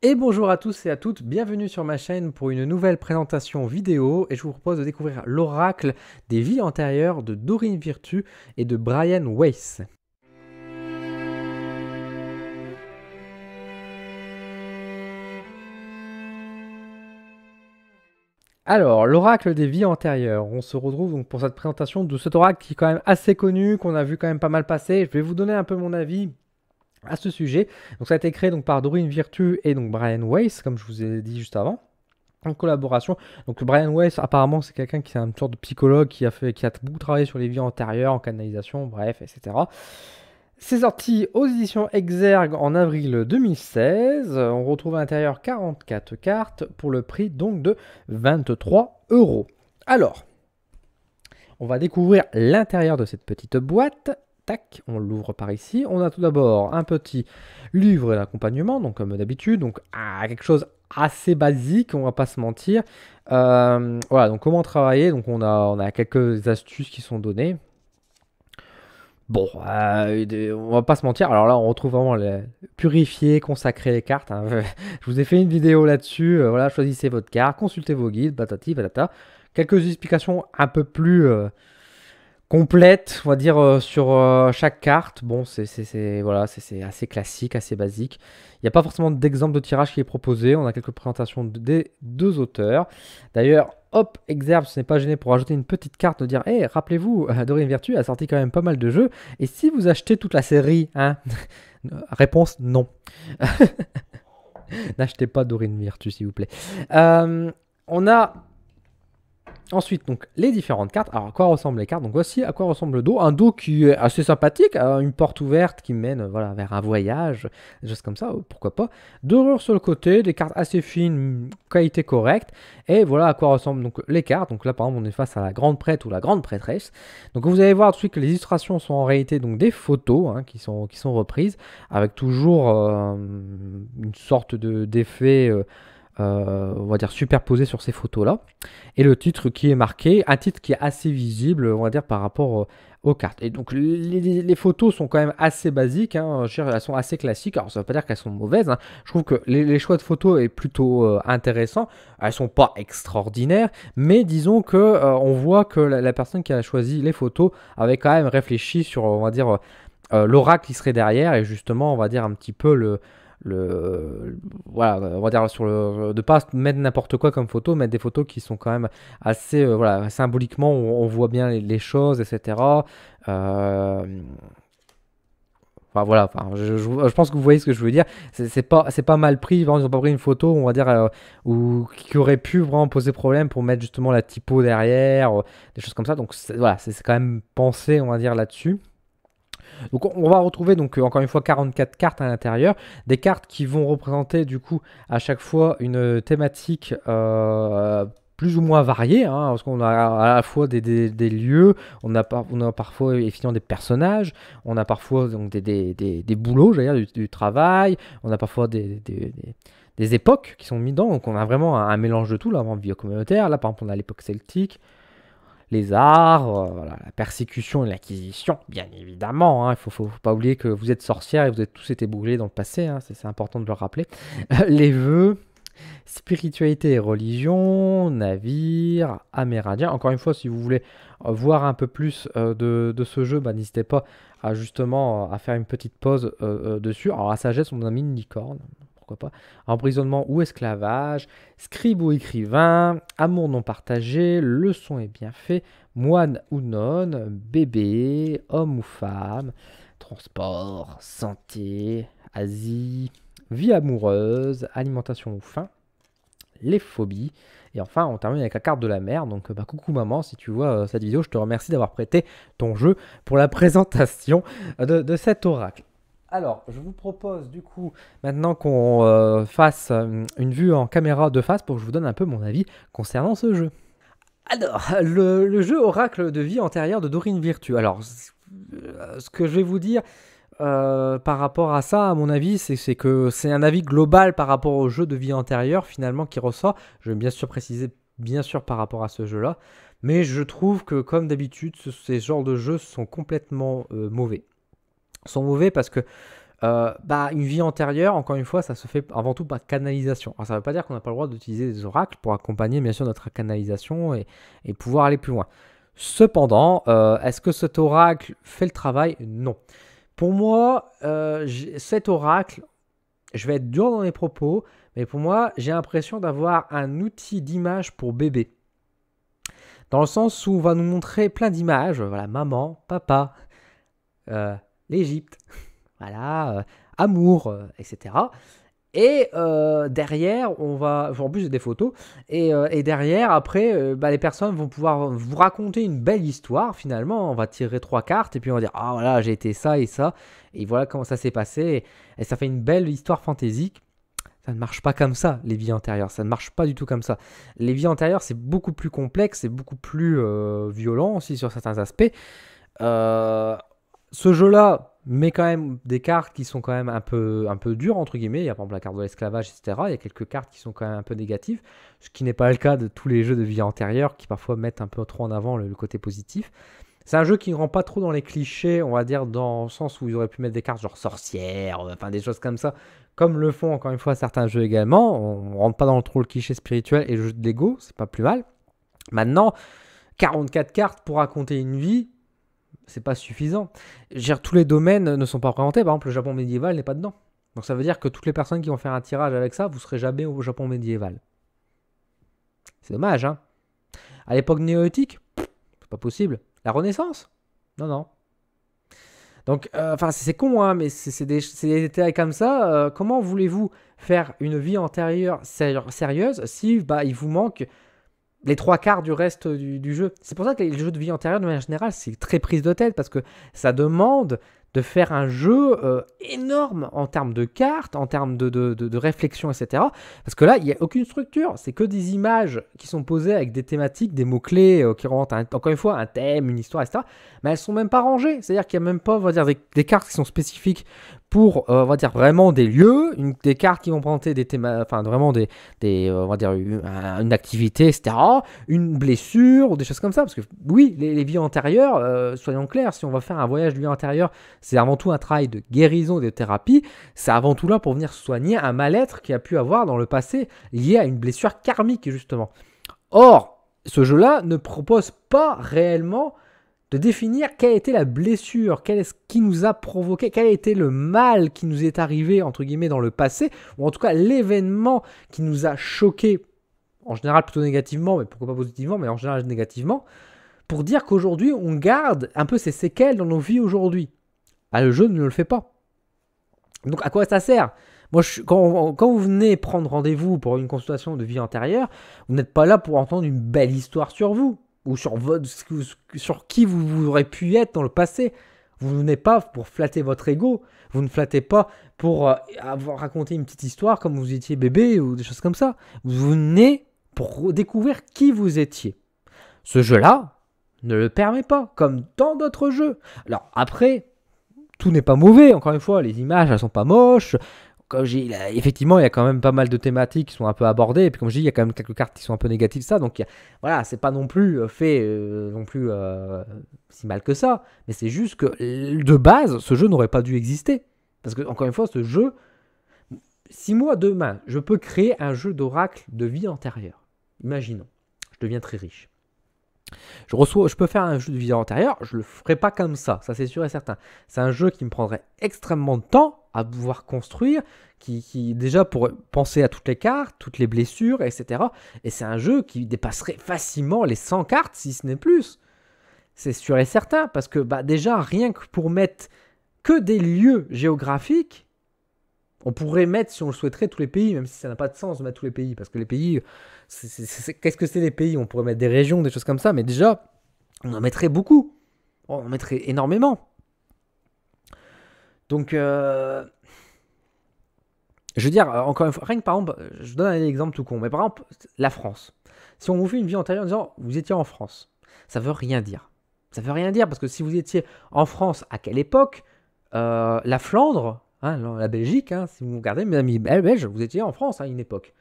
Et bonjour à tous et à toutes, bienvenue sur ma chaîne pour une nouvelle présentation vidéo et je vous propose de découvrir l'oracle des vies antérieures de Doreen Virtue et de Brian Weiss. Alors, l'oracle des vies antérieures. On se retrouve donc pour cette présentation de cet oracle qui est quand même assez connu, qu'on a vu quand même pas mal passer. Je vais vous donner un peu mon avis à ce sujet. Donc ça a été créé donc, par Doreen Virtue et donc Brian Weiss, comme je vous ai dit juste avant en collaboration. Donc Brian Weiss, apparemment, c'est quelqu'un qui est un sorte de psychologue qui a fait, qui a beaucoup travaillé sur les vies antérieures, en canalisation, bref, etc. C'est sorti aux éditions Exergue en avril 2016. On retrouve à l'intérieur 44 cartes pour le prix donc de 23 euros. Alors, on va découvrir l'intérieur de cette petite boîte on l'ouvre par ici. On a tout d'abord un petit livre d'accompagnement, donc comme d'habitude, donc ah, quelque chose assez basique, on va pas se mentir. Euh, voilà, donc comment travailler Donc on a, on a quelques astuces qui sont données. Bon, euh, on va pas se mentir. Alors là, on retrouve vraiment les purifier, consacrer les cartes. Hein. Je vous ai fait une vidéo là-dessus. Euh, voilà, choisissez votre carte, consultez vos guides, ti batata. Quelques explications un peu plus complète, on va dire, euh, sur euh, chaque carte. Bon, c'est assez classique, assez basique. Il n'y a pas forcément d'exemple de tirage qui est proposé. On a quelques présentations des deux auteurs. D'ailleurs, hop, Exerbe, ce n'est pas gêné pour ajouter une petite carte, de dire, hé, rappelez-vous, Dorine Virtue a sorti quand même pas mal de jeux. Et si vous achetez toute la série, hein Réponse, non. N'achetez pas Dorine virtu s'il vous plaît. Euh, on a Ensuite, donc, les différentes cartes. Alors, à quoi ressemblent les cartes Donc, voici à quoi ressemble le dos. Un dos qui est assez sympathique, hein, une porte ouverte qui mène voilà, vers un voyage, juste comme ça, oh, pourquoi pas. Dorure sur le côté, des cartes assez fines, qualité correcte. Et voilà à quoi ressemblent donc, les cartes. Donc là, par exemple, on est face à la grande prêtre ou la grande prêtresse. Donc, vous allez voir tout de suite que les illustrations sont en réalité donc, des photos hein, qui, sont, qui sont reprises, avec toujours euh, une sorte d'effet... Euh, euh, on va dire superposé sur ces photos là et le titre qui est marqué un titre qui est assez visible on va dire par rapport euh, aux cartes et donc les, photos sont quand même assez basiques hein, elles sont assez classiques alors ça veut pas dire qu'elles sont mauvaises hein. je trouve que les, choix de photos est plutôt euh, intéressant elles sont pas extraordinaires mais disons que on voit que la, personne qui a choisi les photos avait quand même réfléchi sur on va dire l'oracle qui serait derrière et justement on va dire un petit peu le le voilà, on va dire sur le de pas mettre n'importe quoi comme photo, mettre des photos qui sont quand même assez euh, voilà, symboliquement on, on, voit bien les, choses, etc. Euh, voilà, enfin, je, je, pense que vous voyez ce que je veux dire. C'est pas, c'est pas mal pris. ils ont pas pris une photo, on va dire, euh, ou qui aurait pu vraiment poser problème pour mettre justement la typo derrière, des choses comme ça. Donc voilà, c'est quand même pensé, on va dire là-dessus. Donc on va retrouver donc euh, encore une fois 44 cartes à l'intérieur, des cartes qui vont représenter du coup à chaque fois une thématique euh, plus ou moins variée, hein, parce qu'on a à la fois des, lieux, on a, parfois effectivement des personnages, on a parfois des, boulots, j'allais dire, du, travail, on a parfois des, époques qui sont mises dedans, donc on a vraiment un, mélange de tout, là, vie communautaire, là par exemple on a l'époque celtique, les arts, euh, la persécution et l'acquisition, bien évidemment. Hein. Il ne faut, pas oublier que vous êtes sorcière et vous êtes tous été dans le passé, hein. c'est important de le rappeler. les vœux, spiritualité et religion, navire, Amérindiens. Encore une fois, si vous voulez euh, voir un peu plus euh, de, ce jeu, bah, n'hésitez pas à justement à faire une petite pause dessus. Alors à sagesse, on a mis une licorne emprisonnement ou esclavage, scribe ou écrivain, amour non partagé, leçon et bienfait, moine ou nonne, bébé, homme ou femme, transport, santé, Asie, vie amoureuse, alimentation ou faim, les phobies. Et enfin, on termine avec la carte de la mer. Donc, bah, coucou maman, si tu vois euh, cette vidéo, je te remercie d'avoir prêté ton jeu pour la présentation de cet oracle. Alors, je vous propose du coup, maintenant qu'on euh, fasse euh, une vue en caméra de face pour que je vous donne un peu mon avis concernant ce jeu. Alors, le, jeu Oracle de vie antérieure de Dorine Virtue. Alors, ce euh, que je vais vous dire par rapport à ça, à mon avis, c'est que c'est un avis global par rapport au jeu de vie antérieure finalement qui ressort. Je vais bien sûr préciser, bien sûr, par rapport à ce jeu-là. Mais je trouve que, comme d'habitude, ces genres de jeux sont complètement mauvais sont mauvais parce que euh, bah, une vie antérieure, encore une fois, ça se fait avant tout par canalisation. Alors, ça ne veut pas dire qu'on n'a pas le droit d'utiliser des oracles pour accompagner, bien sûr, notre canalisation et, pouvoir aller plus loin. Cependant, euh, est-ce que cet oracle fait le travail Non. Pour moi, euh, cet oracle, je vais être dur dans mes propos, mais pour moi, j'ai l'impression d'avoir un outil d'image pour bébé. Dans le sens où on va nous montrer plein d'images, voilà, maman, papa, l'Égypte, voilà, euh, amour, etc. Euh, et euh, derrière, on va. En plus, j'ai des photos. Et, derrière, après, bah, les personnes vont pouvoir vous raconter une belle histoire finalement. On va tirer trois cartes et puis on va dire Ah voilà, j'ai été ça et ça. Et voilà comment ça s'est passé. Et, ça fait une belle histoire fantaisique. Ça ne marche pas comme ça, les vies antérieures. Ça ne marche pas du tout comme ça. Les vies antérieures, c'est beaucoup plus complexe, c'est beaucoup plus violent aussi sur certains aspects. Euh, ce jeu-là met quand même des cartes qui sont quand même un peu, un peu dures, entre guillemets. Il y a par exemple la carte de l'esclavage, etc. Il y a quelques cartes qui sont quand même un peu négatives, ce qui n'est pas le cas de tous les jeux de vie antérieure qui parfois mettent un peu trop en avant le, côté positif. C'est un jeu qui ne rentre pas trop dans les clichés, on va dire, dans le sens où ils auraient pu mettre des cartes genre sorcières, euh, enfin des choses comme ça, comme le font encore une fois certains jeux également. On ne rentre pas dans le trop le cliché spirituel et le jeu de l'ego, c'est pas plus mal. Maintenant, 44 cartes pour raconter une vie, c'est pas suffisant. Dire, tous les domaines ne sont pas représentés. Par exemple, le Japon médiéval n'est pas dedans. Donc ça veut dire que toutes les personnes qui vont faire un tirage avec ça, vous serez jamais au Japon médiéval. C'est dommage, hein À l'époque néolithique, c'est pas possible. La Renaissance Non, non. Donc, euh, enfin, c'est con, hein, mais c'est des, détails comme ça. Euh, comment voulez-vous faire une vie antérieure sérieuse si bah, il vous manque les trois quarts du reste du, jeu. C'est pour ça que les jeux de vie antérieure, de manière générale, c'est très prise de tête parce que ça demande de faire un jeu euh, énorme en termes de cartes, en termes de, de, réflexion, etc. Parce que là, il n'y a aucune structure, c'est que des images qui sont posées avec des thématiques, des mots-clés euh, qui rentrent, encore une fois, un thème, une histoire, etc. Mais elles sont même pas rangées, c'est-à-dire qu'il n'y a même pas, on va dire, des, cartes qui sont spécifiques pour, euh, on va dire, vraiment des lieux, une, des cartes qui vont présenter des thèmes, enfin, vraiment des, euh, on va dire, une, activité, etc., une blessure ou des choses comme ça. Parce que, oui, les, vies antérieures, euh, soyons clairs, si on va faire un voyage de vie antérieure, c'est avant tout un travail de guérison, de thérapie. C'est avant tout là pour venir soigner un mal-être qu'il a pu avoir dans le passé lié à une blessure karmique, justement. Or, ce jeu-là ne propose pas réellement de définir quelle a été la blessure, quelle est ce qui nous a provoqué, quel a été le mal qui nous est arrivé, entre guillemets, dans le passé, ou en tout cas l'événement qui nous a choqué, en général plutôt négativement, mais pourquoi pas positivement, mais en général négativement, pour dire qu'aujourd'hui, on garde un peu ces séquelles dans nos vies aujourd'hui. Ah, le jeu ne le fait pas. Donc à quoi ça sert moi, quand, quand, vous venez prendre rendez-vous pour une consultation de vie antérieure, vous n'êtes pas là pour entendre une belle histoire sur vous ou sur, sur qui vous, aurez pu être dans le passé. Vous n'êtes pas pour flatter votre ego, vous ne flattez pas pour raconter euh, avoir raconté une petite histoire comme vous étiez bébé ou des choses comme ça. Vous venez pour découvrir qui vous étiez. Ce jeu-là ne le permet pas, comme tant d'autres jeux. Alors après, tout n'est pas mauvais, encore une fois, les images, elles sont pas moches, effectivement, il y a quand même pas mal de thématiques qui sont un peu abordées. Et puis, comme je dis, il y a quand même quelques cartes qui sont un peu négatives, ça. Donc, a, voilà, c'est pas non plus euh, fait euh, non plus euh, si mal que ça. Mais c'est juste que de base, ce jeu n'aurait pas dû exister. Parce que, encore une fois, ce jeu, si moi demain, je peux créer un jeu d'oracle de vie antérieure, imaginons, je deviens très riche. Je, reçois, je peux faire un jeu de vie antérieure, je le ferai pas comme ça, ça c'est sûr et certain. C'est un jeu qui me prendrait extrêmement de temps à pouvoir construire, qui, qui, déjà pour penser à toutes les cartes, toutes les blessures, etc. Et c'est un jeu qui dépasserait facilement les 100 cartes, si ce n'est plus. C'est sûr et certain, parce que bah, déjà, rien que pour mettre que des lieux géographiques, on pourrait mettre, si on le souhaiterait, tous les pays, même si ça n'a pas de sens de mettre tous les pays, parce que les pays, qu'est-ce que c'est les pays On pourrait mettre des régions, des choses comme ça, mais déjà, on en mettrait beaucoup. On en mettrait énormément. Donc, euh, je veux dire, euh, encore une fois, rien que par exemple, je donne un exemple tout con, mais par exemple, la France. Si on vous fait une vie antérieure en disant vous étiez en France, ça veut rien dire. Ça veut rien dire parce que si vous étiez en France à quelle époque, euh, la Flandre, hein, la Belgique, hein, si vous regardez mes amis belges, vous étiez en France à une époque.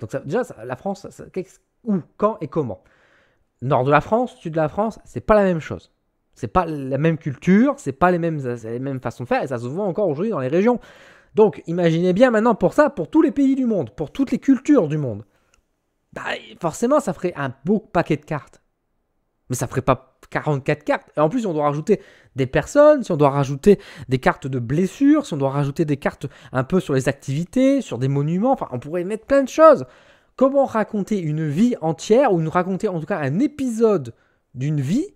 Donc ça, déjà, la France, où, quand et comment Nord de la France, sud de la France, c'est pas la même chose. C'est pas la même culture, c'est pas les mêmes, les mêmes façons de faire, et ça se voit encore aujourd'hui dans les régions. Donc imaginez bien maintenant pour ça, pour tous les pays du monde, pour toutes les cultures du monde. Bah, forcément, ça ferait un beau paquet de cartes. Mais ça ferait pas 44 cartes. Et en plus, on doit rajouter des personnes, si on doit rajouter des cartes de blessures, si on doit rajouter des cartes un peu sur les activités, sur des monuments, enfin, on pourrait mettre plein de choses. Comment raconter une vie entière, ou nous raconter en tout cas un épisode d'une vie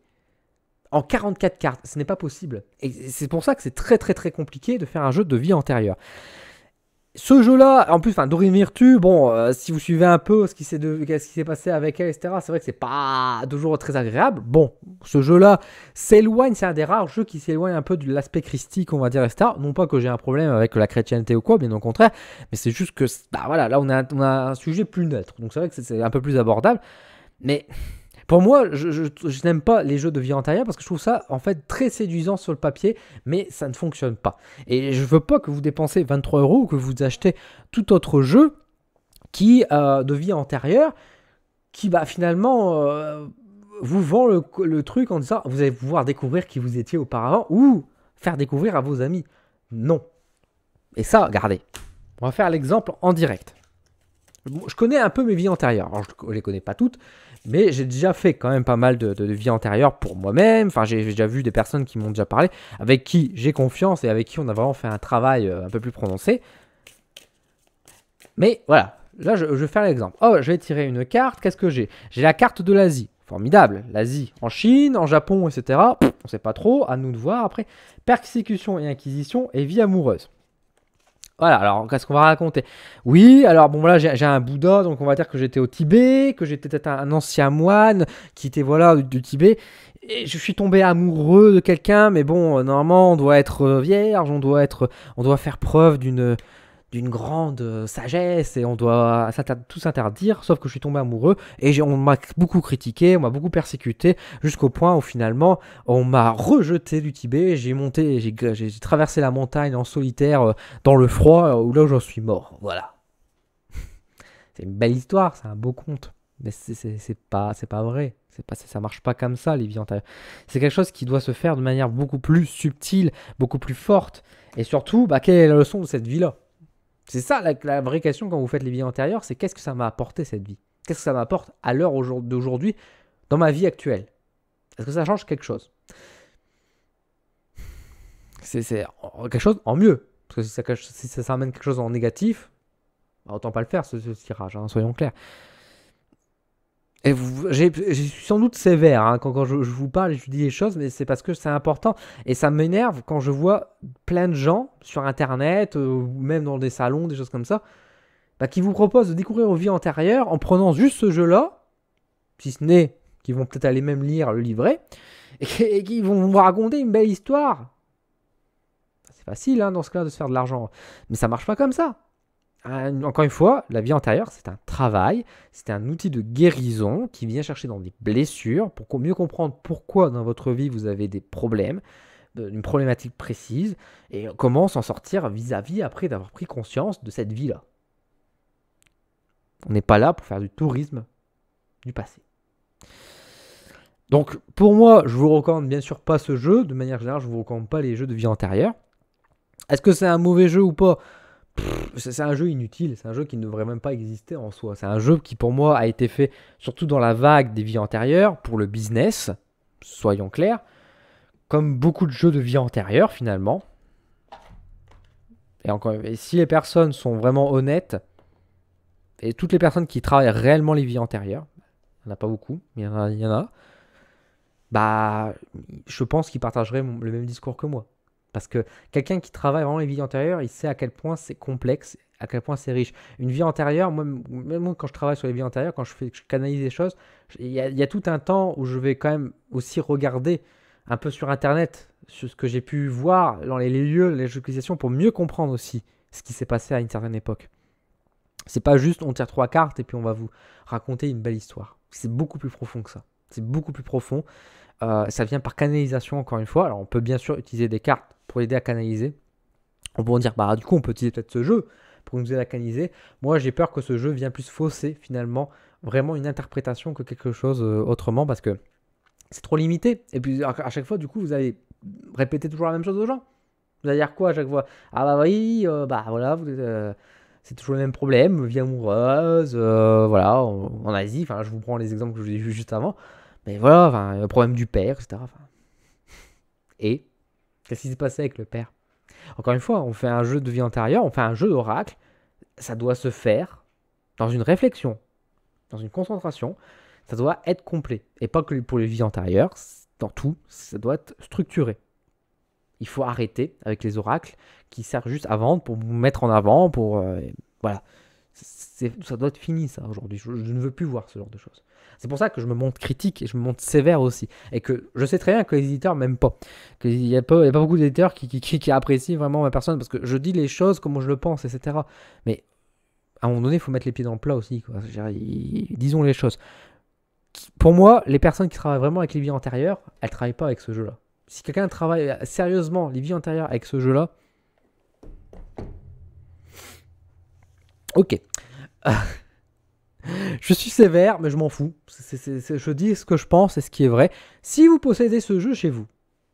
en 44 cartes. Ce n'est pas possible. Et c'est pour ça que c'est très très très compliqué de faire un jeu de vie antérieure. Ce jeu-là, en plus, enfin, Dorine Virtue, bon, euh, si vous suivez un peu ce qui s'est passé avec elle, etc., c'est vrai que c'est pas toujours très agréable. Bon, ce jeu-là s'éloigne, c'est un des rares jeux qui s'éloigne un peu de l'aspect christique, on va dire, etc. Non pas que j'ai un problème avec la chrétienté ou quoi, bien au contraire, mais c'est juste que, bah, voilà, là, on on a un sujet plus neutre, donc c'est vrai que c'est un peu plus abordable, mais pour moi, je, n'aime pas les jeux de vie antérieure parce que je trouve ça en fait très séduisant sur le papier, mais ça ne fonctionne pas. Et je veux pas que vous dépensez 23 euros ou que vous achetez tout autre jeu qui euh, de vie antérieure, qui bah, finalement euh, vous vend le, truc en disant vous allez pouvoir découvrir qui vous étiez auparavant ou faire découvrir à vos amis. Non. Et ça, regardez. On va faire l'exemple en direct. Je connais un peu mes vies antérieures. je ne les connais pas toutes, mais j'ai déjà fait quand même pas mal de, vie antérieure pour moi-même. Enfin, j'ai déjà vu des personnes qui m'ont déjà parlé, avec qui j'ai confiance et avec qui on a vraiment fait un travail euh, un peu plus prononcé. Mais voilà, là je, vais faire l'exemple. Oh, je vais tirer une carte, qu'est-ce que j'ai J'ai la carte de l'Asie. Formidable, l'Asie en Chine, en Japon, etc. On on sait pas trop, à nous de voir après. Persécution et inquisition et vie amoureuse. Voilà, alors qu'est-ce qu'on va raconter Oui, alors bon, voilà, j'ai un Bouddha, donc on va dire que j'étais au Tibet, que j'étais peut-être un, ancien moine qui était, voilà, du, du Tibet. Et je suis tombé amoureux de quelqu'un, mais bon, euh, normalement, on doit être euh, vierge, on doit être, on doit faire preuve d'une, d'une grande euh, sagesse et on doit tout s'interdire, sauf que je suis tombé amoureux et on m'a beaucoup critiqué, on m'a beaucoup persécuté jusqu'au point où finalement on m'a rejeté du Tibet, j'ai monté, j'ai traversé la montagne en solitaire euh, dans le froid euh, où là j'en suis mort. Voilà. c'est une belle histoire, c'est un beau conte, mais c'est pas c'est pas vrai. ça, ça marche pas comme ça, les vies C'est quelque chose qui doit se faire de manière beaucoup plus subtile, beaucoup plus forte. Et surtout, bah, quelle est la leçon de cette vie-là c'est ça la, vraie question quand vous faites les vies antérieures, c'est qu'est-ce que ça m'a apporté cette vie Qu'est-ce que ça m'apporte à l'heure d'aujourd'hui dans ma vie actuelle Est-ce que ça change quelque chose C'est quelque chose en mieux. Parce que si ça, si ça amène quelque chose en négatif, bah, autant pas le faire ce, tirage, hein, soyons clairs. Et suis sans doute sévère hein, quand, je, vous parle et je dis des choses, mais c'est parce que c'est important. Et ça m'énerve quand je vois plein de gens sur Internet, euh, ou même dans des salons, des choses comme ça, bah, qui vous proposent de découvrir vos vies antérieures en prenant juste ce jeu-là, si ce n'est qu'ils vont peut-être aller même lire le livret, et, qui vont vous raconter une belle histoire. C'est facile hein, dans ce cas de se faire de l'argent, mais ça marche pas comme ça encore une fois, la vie antérieure, c'est un travail, c'est un outil de guérison qui vient chercher dans des blessures pour mieux comprendre pourquoi dans votre vie vous avez des problèmes, une problématique précise, et comment s'en sortir vis-à-vis après d'avoir pris conscience de cette vie-là. On n'est pas là pour faire du tourisme du passé. Donc pour moi, je vous recommande bien sûr pas ce jeu. De manière générale, je ne vous recommande pas les jeux de vie antérieure. Est-ce que c'est un mauvais jeu ou pas c'est un jeu inutile, c'est un jeu qui ne devrait même pas exister en soi. C'est un jeu qui pour moi a été fait surtout dans la vague des vies antérieures, pour le business, soyons clairs, comme beaucoup de jeux de vie antérieure finalement. Et, encore, si les personnes sont vraiment honnêtes, et toutes les personnes qui travaillent réellement les vies antérieures, il n'y en a pas beaucoup, mais il y en a, y en a bah je pense qu'ils partageraient le même discours que moi. Parce que quelqu'un qui travaille vraiment les vies antérieures, il sait à quel point c'est complexe, à quel point c'est riche. Une vie antérieure, moi, même quand je travaille sur les vies antérieures, quand je, fais, je canalise des choses, il y, a tout un temps où je vais quand même aussi regarder un peu sur Internet ce que j'ai pu voir dans les, lieux, les localisations, pour mieux comprendre aussi ce qui s'est passé à une certaine époque. C'est pas juste on tire trois cartes et puis on va vous raconter une belle histoire. C'est beaucoup plus profond que ça. C'est beaucoup plus profond. Euh, ça vient par canalisation encore une fois. Alors on peut bien sûr utiliser des cartes pour l'aider à canaliser. On pourrait dire, bah du coup, on peut utiliser peut-être ce jeu pour nous aider à canaliser. Moi, j'ai peur que ce jeu vienne plus fausser finalement vraiment une interprétation que quelque chose euh, autrement parce que c'est trop limité. Et puis à chaque fois, du coup, vous allez répéter toujours la même chose aux gens. Vous allez dire quoi à chaque fois Ah bah oui, euh, bah voilà, euh, c'est toujours le même problème, vie amoureuse, voilà, en, Asie, enfin je vous prends les exemples que je vous ai vus juste avant, mais voilà, le problème du père, etc. Et Qu'est-ce qui s'est passé avec le père Encore une fois, on fait un jeu de vie antérieure, on fait un jeu d'oracle. Ça doit se faire dans une réflexion, dans une concentration. Ça doit être complet. Et pas que pour les vies antérieures, dans tout, ça doit être structuré. Il faut arrêter avec les oracles qui servent juste à vendre, pour vous mettre en avant, pour... Euh, voilà ça doit être fini ça aujourd'hui. Je, ne veux plus voir ce genre de choses. C'est pour ça que je me montre critique et je me montre sévère aussi. Et que je sais très bien que les éditeurs m'aiment pas. Qu'il n'y a, pas beaucoup d'éditeurs qui, qui, qui, apprécient vraiment ma personne parce que je dis les choses comme je le pense, etc. Mais à un moment donné, il faut mettre les pieds dans le plat aussi. disons les choses. Pour moi, les personnes qui travaillent vraiment avec les vies antérieures, elles travaillent pas avec ce jeu-là. Si quelqu'un travaille sérieusement les vies antérieures avec ce jeu-là, Ok. je suis sévère, mais je m'en fous. je dis ce que je pense et ce qui est vrai. Si vous possédez ce jeu chez vous,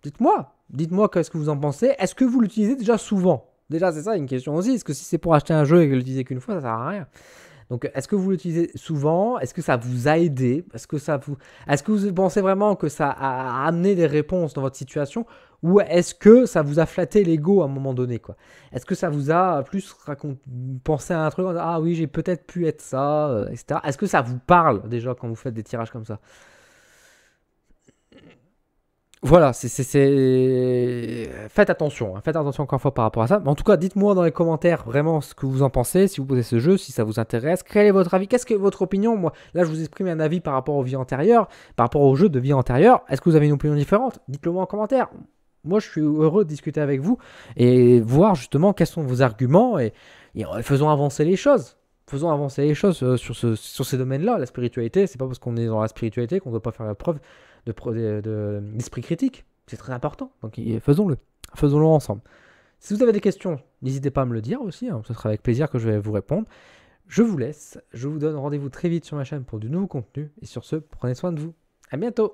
dites-moi. Dites-moi qu'est-ce que vous en pensez. Est-ce que vous l'utilisez déjà souvent Déjà, c'est ça une question aussi. Est-ce que si c'est pour acheter un jeu et que vous l'utilisez qu'une fois, ça sert à rien donc, est-ce que vous l'utilisez souvent Est-ce que ça vous a aidé Est-ce que ça vous, est que vous pensez vraiment que ça a amené des réponses dans votre situation ou est-ce que ça vous a flatté l'ego à un moment donné quoi Est-ce que ça vous a plus pensé à un truc Ah oui, j'ai peut-être pu être ça, euh, etc. Est-ce que ça vous parle déjà quand vous faites des tirages comme ça voilà, c'est, faites attention, hein. faites attention encore une fois par rapport à ça. Mais en tout cas, dites-moi dans les commentaires vraiment ce que vous en pensez, si vous posez ce jeu, si ça vous intéresse. Quel est votre avis Qu'est-ce que votre opinion Moi, là, je vous exprime un avis par rapport aux vies antérieures, par rapport au jeux de vie antérieure. Est-ce que vous avez une opinion différente Dites-le moi en commentaire. Moi, je suis heureux de discuter avec vous et voir justement quels sont vos arguments et, euh, faisons avancer les choses faisons avancer les choses euh, sur, ce, sur ces domaines-là. La spiritualité, c'est pas parce qu'on est dans la spiritualité qu'on ne doit pas faire la preuve d'esprit de, de, critique. C'est très important. Donc faisons-le. Faisons-le ensemble. Si vous avez des questions, n'hésitez pas à me le dire aussi. Hein. Ce sera avec plaisir que je vais vous répondre. Je vous laisse. Je vous donne rendez-vous très vite sur ma chaîne pour du nouveau contenu. Et sur ce, prenez soin de vous. À bientôt